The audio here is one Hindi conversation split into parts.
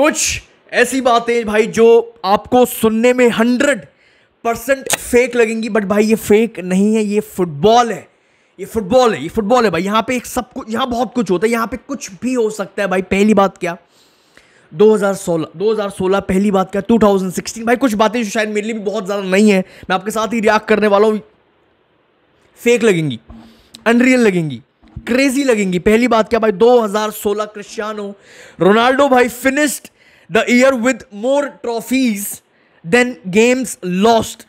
कुछ ऐसी बातें भाई जो आपको सुनने में हंड्रेड परसेंट फेक लगेंगी बट भाई ये फेक नहीं है ये फुटबॉल है ये फुटबॉल है ये फुटबॉल है भाई यहाँ पे एक सब कुछ यहाँ बहुत कुछ होता है यहाँ पे कुछ भी हो सकता है भाई पहली बात क्या 2016 2016 पहली बात क्या 2016 भाई कुछ बातें जो शायद मेरे लिए भी बहुत ज़्यादा नहीं है मैं आपके साथ ही रिएक्ट करने वाला हूँ फेक लगेंगी अनरियल लगेंगी क्रेजी लगेंगी पहली बात क्या भाई 2016 क्रिस्टियानो रोनाल्डो भाई finished the year with more trophies than games lost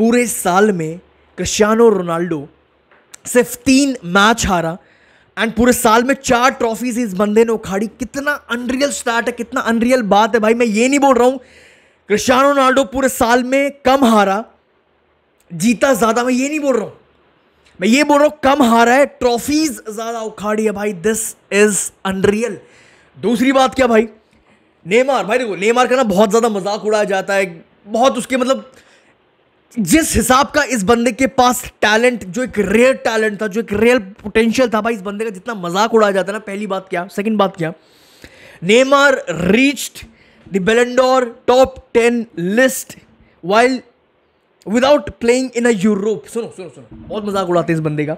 पूरे साल में क्रिस्टियानो रोनाल्डो सिर्फ तीन मैच हारा एंड पूरे साल में चार ट्रॉफीज इस बंदे ने उखाड़ी कितना अनरियल स्टार्ट है कितना अनरियल बात है भाई मैं ये नहीं बोल रहा हूं क्रिस्टियानो रोनाल्डो पूरे साल में कम हारा जीता ज़्यादा मैं ये नहीं बोल रहा हूं मैं ये बोल रहा हूं कम हारा है ट्रॉफीज ज़्यादा उखाड़ी है भाई दिस इज अनरियल दूसरी बात क्या भाई नेमार भाई देखो नेमार का ना बहुत ज़्यादा मजाक उड़ाया जाता है बहुत उसके मतलब जिस हिसाब का इस बंदे के पास टैलेंट जो एक रेयर टैलेंट था जो एक रेयर पोटेंशियल था भाई इस बंदे का जितना मजाक उड़ाया जाता है ना पहली बात क्या सेकंड बात क्या Neymar reached the Ballon d'Or top ten list while without playing in a Europe सुनो सुनो सुनो बहुत मजाक उड़ाते हैं इस बंदे का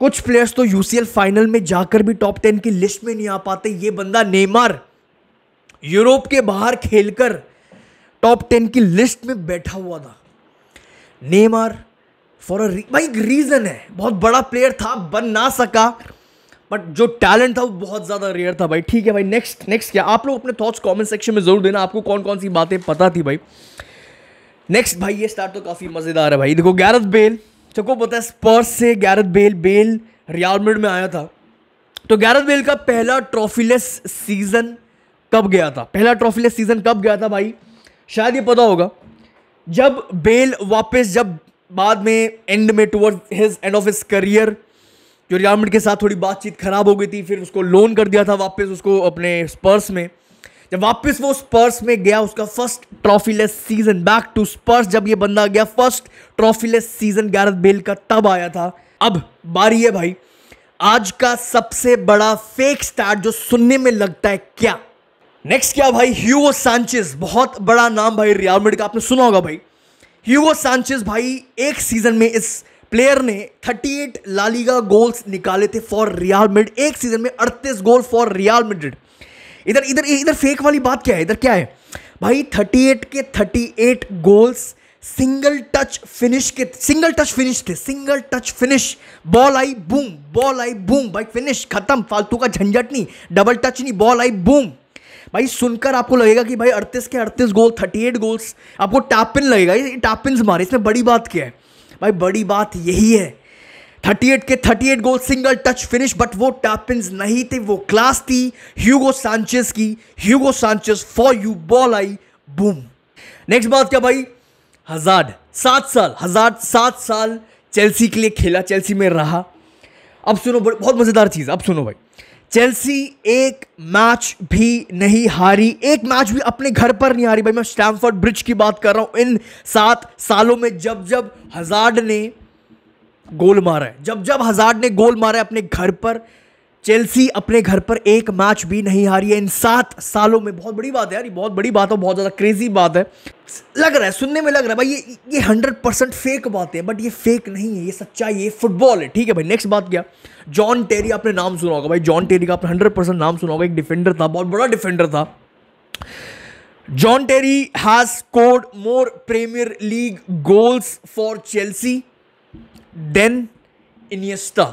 कुछ प्लेयर्स तो यूसीएल फाइनल में जाकर भी टॉप टेन की लिस्ट में नहीं आ पाते ये बंदा नेमार यूरोप के बाहर खेलकर टॉप टेन की लिस्ट में बैठा हुआ था नेमार फॉर अ भाई रीज़न है बहुत बड़ा प्लेयर था बन ना सका बट जो टैलेंट था वो बहुत ज़्यादा रेयर था भाई ठीक है भाई नेक्स्ट नेक्स्ट क्या आप लोग अपने थॉट्स कमेंट सेक्शन में ज़रूर देना आपको कौन कौन सी बातें पता थी भाई नेक्स्ट भाई ये स्टार्ट तो काफ़ी मज़ेदार है भाई देखो गैरत बेल सबको पता है स्पर्स से गैरथ बेल बेल रियाल में आया था तो गैरत बेल का पहला ट्रॉफीलेस सीज़न कब गया था पहला ट्रॉफीलेस सीज़न कब गया था भाई शायद ये पता होगा जब बेल वापस जब बाद में एंड में toward his end of his career जो रियाल के साथ थोड़ी बातचीत ख़राब हो गई थी फिर उसको लोन कर दिया था वापस उसको अपने स्पर्स में जब वापस वो स्पर्स में गया उसका first trophyless season back to Spurs जब ये बंदा गया फर्स्ट ट्रॉफीलेस सीजन ग्यारह बेल का तब आया था अब बारी है भाई आज का सबसे बड़ा फेक स्टार्ट जो सुनने में लगता है क्या नेक्स्ट क्या भाई ह्यूगो सांचेस बहुत बड़ा नाम भाई रियाल मेड का आपने सुना होगा भाई ह्यूगो सांचेस भाई एक सीजन में इस प्लेयर ने 38 लालीगा गोल्स निकाले थे फॉर रियाल मेड एक सीजन में 38 गोल फॉर रियाल मेड इधर इधर इधर फेक वाली बात क्या है इधर क्या है भाई 38 के 38 गोल्स सिंगल टच फिनिश के सिंगल टच फिनिश थे सिंगल टच फिनिश बॉल आई बूम बॉल आई बूम भाई फिनिश खत्म फालतू का झंझट नहीं डबल टच नहीं बॉल आई बूम भाई सुनकर आपको लगेगा कि भाई अड़तीस के अड़तीस गोल थर्टी एट गोल्स आपको टैपिन लगेगा ये टापिन मारे इसमें बड़ी बात क्या है भाई बड़ी बात यही है 38 के 38 goal single touch finish but वो टैपिंस नहीं थे वो क्लास थी ह्यूगो सांचेस की Hugo Sanchez for you ball आई बूम नेक्स्ट बात क्या भाई हजार सात साल हजार सात साल चेल्सी के लिए खेला चेल्सी में रहा अब सुनो बहुत मज़ेदार चीज़ अब सुनो भाई चेल्सी एक मैच भी नहीं हारी एक मैच भी अपने घर पर नहीं हारी भाई मैं स्टैमफोर्ड ब्रिज की बात कर रहा हूं इन सात सालों में जब जब हजार ने गोल मारा है जब जब हजार ने गोल मारा है अपने घर पर चेल्सी अपने घर पर एक मैच भी नहीं हारी है इन सात सालों में बहुत बड़ी बात है यार ये बहुत बड़ी बात है बहुत ज़्यादा क्रेजी बात है लग रहा है सुनने में लग रहा है भाई ये ये हंड्रेड परसेंट फेक बात है बट ये फेक नहीं है ये सच्चाई है फुटबॉल है ठीक है भाई नेक्स्ट बात क्या जॉन टेरी आपने नाम सुना होगा भाई जॉन टेरी का आपने हंड्रेड परसेंट नाम सुना होगा एक डिफेंडर था बहुत बड़ा डिफेंडर था John Terry has scored more Premier League goals for Chelsea than Iniesta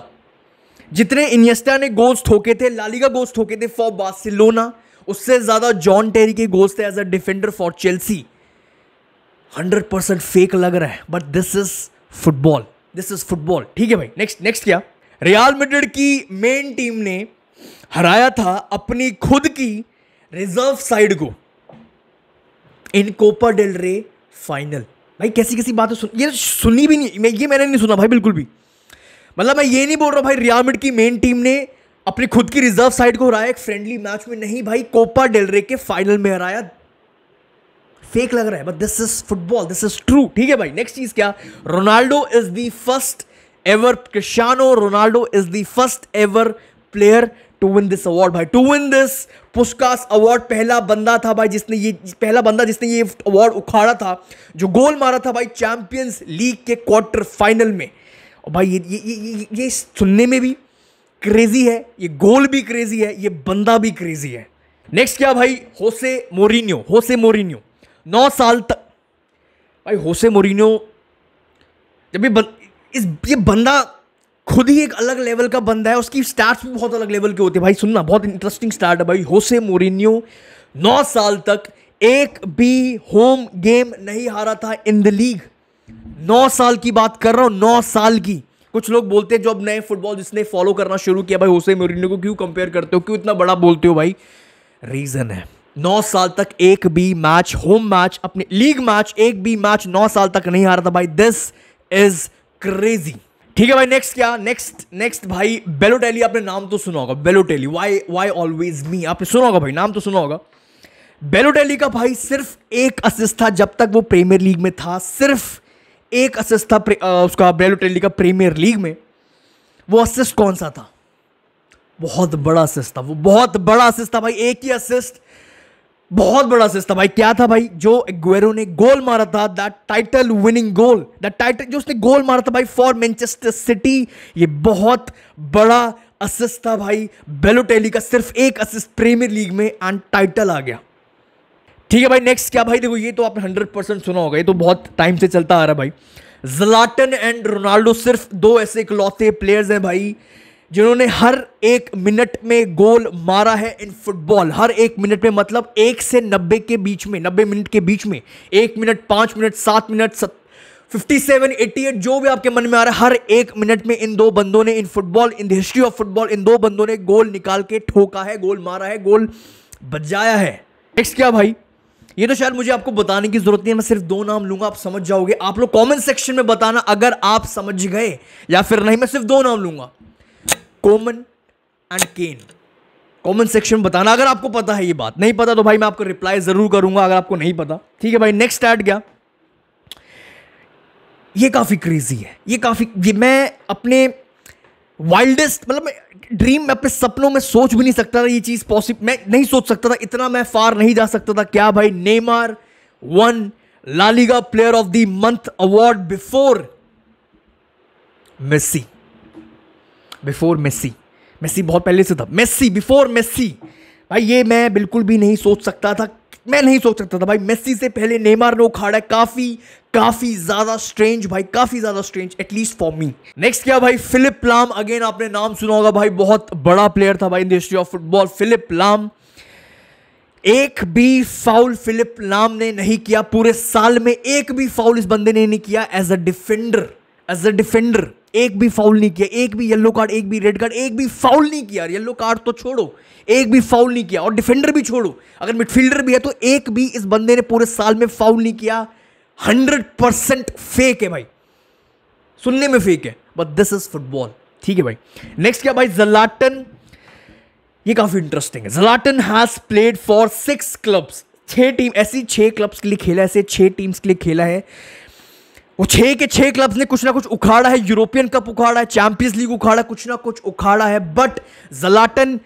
जितने इनियस्टा ने गोल्स ठोके थे लालिगा गोल्स ठोके थे फॉर बार्सिलोना उससे ज़्यादा जॉन टेरी के गोल्स थे as a defender for Chelsea hundred percent fake लग रहा है but this is football this is football ठीक है भाई नेक्स्ट नेक्स्ट क्या रियाल मेड्रिड की मेन टीम ने हराया था अपनी खुद की रिजर्व साइड को in Copa del Rey final भाई कैसी कैसी बातें सुन ये सुनी भी नहीं मैं ये मैंने नहीं सुना भाई बिल्कुल भी मतलब मैं ये नहीं बोल रहा भाई रियाल की मेन टीम ने अपनी खुद की रिजर्व साइड को हराया एक फ्रेंडली मैच में नहीं भाई कोपा डेलरे के फाइनल में हराया फेक लग रहा है but this is football this is true ठीक है भाई नेक्स्ट चीज क्या Ronaldo is the first ever Cristiano Ronaldo is the first ever player to win this award भाई to win this Puskas award पहला बंदा था भाई जिसने ये पहला बंदा जिसने ये अवार्ड उखाड़ा था जो गोल मारा था भाई चैंपियंस लीग के क्वार्टर फाइनल में और भाई ये ये ये, ये ये सुनने में भी क्रेजी है ये गोल भी क्रेजी है ये बंदा भी क्रेजी है नेक्स्ट क्या भाई होसे मोरिन्यो होसे मोरिन्यो नौ साल तक भाई होसे मोरिन्यो जब ये बन, इस ये बंदा खुद ही एक अलग लेवल का बंदा है उसकी स्टार्ट भी बहुत अलग लेवल के होते हैं भाई सुनना बहुत इंटरेस्टिंग स्टार्ट है भाई होसे मोरिन्यू नौ साल तक एक भी होम गेम नहीं हारा था इन द लीग नौ साल की बात कर रहा हूँ नौ साल की कुछ लोग बोलते हैं जो अब नए फुटबॉल जिसने फॉलो करना शुरू किया भाई होसे मोरिन्यू को क्यों कंपेयर करते हो क्यों इतना बड़ा बोलते हो भाई रीज़न है नौ साल तक एक भी मैच होम मैच अपने लीग मैच एक भी मैच नौ साल तक नहीं हारा था भाई दिस इज क्रेजी ठीक है भाई नेक्स्ट क्या नेक्स्ट नेक्स्ट भाई बेलोटेली आपने नाम तो सुना होगा Balotelli why why always me आपने सुना होगा भाई नाम तो सुना होगा बेलोटेली का भाई सिर्फ एक असिस्ट था जब तक वो प्रीमियर लीग में था सिर्फ एक असिस्ट था उसका बेलोटेली का प्रीमियर लीग में वो असिस्ट कौन सा था बहुत बड़ा असिस्ट था वो बहुत बड़ा असिस्ट था भाई एक ही असिस्ट बहुत बड़ा सिस्टम भाई क्या था भाई जो एग्वेरो ने गोल मारा था that title winning goal that title जो उसने गोल मारा था भाई फॉर मैनचेस्टर सिटी ये बहुत बड़ा असिस्ट था भाई बेलोटेली का सिर्फ एक असिस्ट प्रीमियर लीग में एंड टाइटल आ गया ठीक है भाई नेक्स्ट क्या भाई देखो ये तो आपने हंड्रेड परसेंट सुना होगा ये तो बहुत टाइम से चलता आ रहा है भाई जलाटन एंड रोनाल्डो सिर्फ दो ऐसे इकलौते प्लेयर्स हैं भाई जिन्होंने हर एक मिनट में गोल मारा है इन फुटबॉल हर एक मिनट में मतलब एक से नब्बे के बीच में नब्बे मिनट के बीच में एक मिनट पाँच मिनट सात मिनट सत फिफ्टी सेवन एट्टी एट जो भी आपके मन में आ रहा है हर एक मिनट में इन दो बंदों ने in football in the history of football इन दो बंदों ने गोल निकाल के ठोका है गोल मारा है गोल बजाया है नेक्स्ट क्या भाई ये तो शायद मुझे आपको बताने की जरूरत नहीं है मैं सिर्फ दो नाम लूंगा आप समझ जाओगे आप लोग कमेंट सेक्शन में बताना अगर आप समझ गए या फिर नहीं मैं सिर्फ दो नाम लूंगा comment and can comment section बताना अगर आपको पता है ये बात नहीं पता तो भाई मैं आपको रिप्लाई जरूर करूंगा अगर आपको नहीं पता ठीक है भाई नेक्स्ट एड गया ये काफ़ी क्रेजी है ये काफ़ी ये मैं अपने वाइल्डेस्ट मतलब ड्रीम मैं अपने सपनों में सोच भी नहीं सकता था ये चीज़ पॉसिबल मैं नहीं सोच सकता था इतना मैं फार नहीं जा सकता था क्या भाई Neymar won LaLiga player of the month award before Messi before Messi Messi बहुत पहले से था मेसी बिफोर मेसी भाई ये मैं बिल्कुल भी नहीं सोच सकता था मैं नहीं सोच सकता था भाई मेसी से पहले नेमार ने उखाड़ा है काफ़ी काफ़ी ज़्यादा स्ट्रेंज भाई काफ़ी ज़्यादा strange at least for me next क्या भाई फिलिप लाम अगेन आपने नाम सुना होगा भाई बहुत बड़ा प्लेयर था भाई in the history of football Philipp Lahm एक भी फाउल फिलिप लाम ने नहीं किया पूरे साल में एक भी फाउल इस बंदे ने नहीं किया as a defender as a defender एक भी फाउल नहीं किया एक भी येलो कार्ड एक भी रेड कार्ड एक भी फाउल नहीं किया येलो कार्ड तो छोड़ो एक भी फाउल नहीं किया और डिफेंडर भी छोड़ो अगर मिडफील्डर भी है तो एक भी इस बंदे ने पूरे साल में फाउल नहीं किया हंड्रेड परसेंट फेक है भाई सुनने में फेक है बट दिस इज फुटबॉल ठीक है भाई नेक्स्ट क्या भाई जलाटन ये काफी इंटरेस्टिंग है Zlatan has played for six clubs छह टीम ऐसी छह क्लब्स के लिए खेला है ऐसे छह टीम्स के लिए खेला है वो छः के छः क्लब्स ने कुछ ना कुछ उखाड़ा है यूरोपियन कप उखाड़ा है चैंपियंस लीग उखाड़ा कुछ ना कुछ उखाड़ा है but Zlatan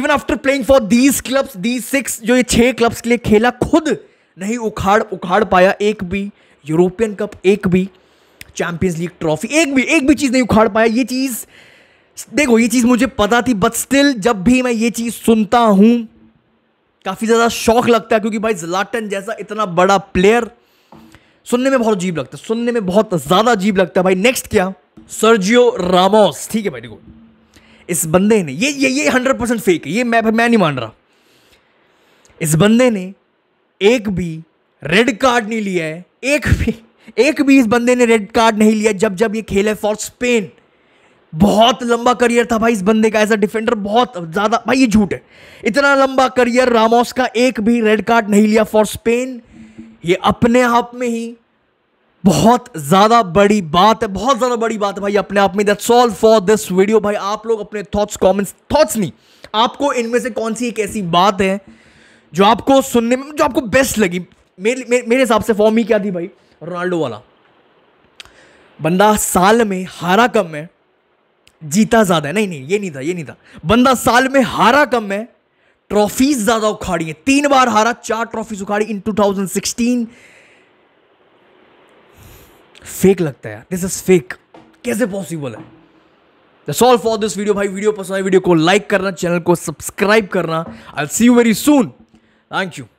even after playing for these clubs these six जो ये छः क्लब्स के लिए खेला खुद नहीं उखाड़ उखाड़ पाया एक भी यूरोपियन कप एक भी चैंपियंस लीग ट्रॉफी एक भी एक भी चीज़ नहीं उखाड़ पाया ये चीज़ देखो ये चीज़ मुझे पता थी बट स्टिल जब भी मैं ये चीज़ सुनता हूँ काफ़ी ज़्यादा शौक लगता है क्योंकि भाई जलाटन जैसा इतना बड़ा प्लेयर सुनने में बहुत अजीब लगता है सुनने में बहुत ज़्यादा अजीब लगता है भाई नेक्स्ट क्या सर्जियो रामोस ठीक है भाई देखो इस बंदे ने ये ये ये हंड्रेड परसेंट फेक है ये मैं मैं नहीं मान रहा इस बंदे ने एक भी रेड कार्ड नहीं लिया है एक भी एक भी इस बंदे ने रेड कार्ड नहीं लिया जब जब ये खेले फॉर स्पेन बहुत लंबा करियर था भाई इस बंदे का एज अ डिफेंडर बहुत ज़्यादा भाई ये झूठ है इतना लंबा करियर रामोस का एक भी रेड कार्ड नहीं लिया फॉर स्पेन ये अपने आप में ही बहुत ज़्यादा बड़ी बात है बहुत ज़्यादा बड़ी बात है भाई अपने आप में that's all for this video भाई आप लोग अपने थॉट्स कॉमेंट्स थॉट्स नहीं आपको इनमें से कौन सी एक ऐसी बात है जो आपको सुनने में जो आपको बेस्ट लगी मेरे मेरे, मेरे हिसाब से फॉर्म ही क्या थी भाई रोनाल्डो वाला बंदा साल में हारा कम है जीता ज़्यादा है नहीं नहीं ये नहीं था ये नहीं था बंदा साल में हारा कम है ट्रॉफीज ज्यादा उखाड़ी है तीन बार हारा चार ट्रॉफीज उखाड़ी इन 2016 फेक लगता है दिस इज फेक कैसे पॉसिबल है that's all for this video भाई वीडियो पसंद है वीडियो को लाइक करना चैनल को सब्सक्राइब करना I see you very soon thank you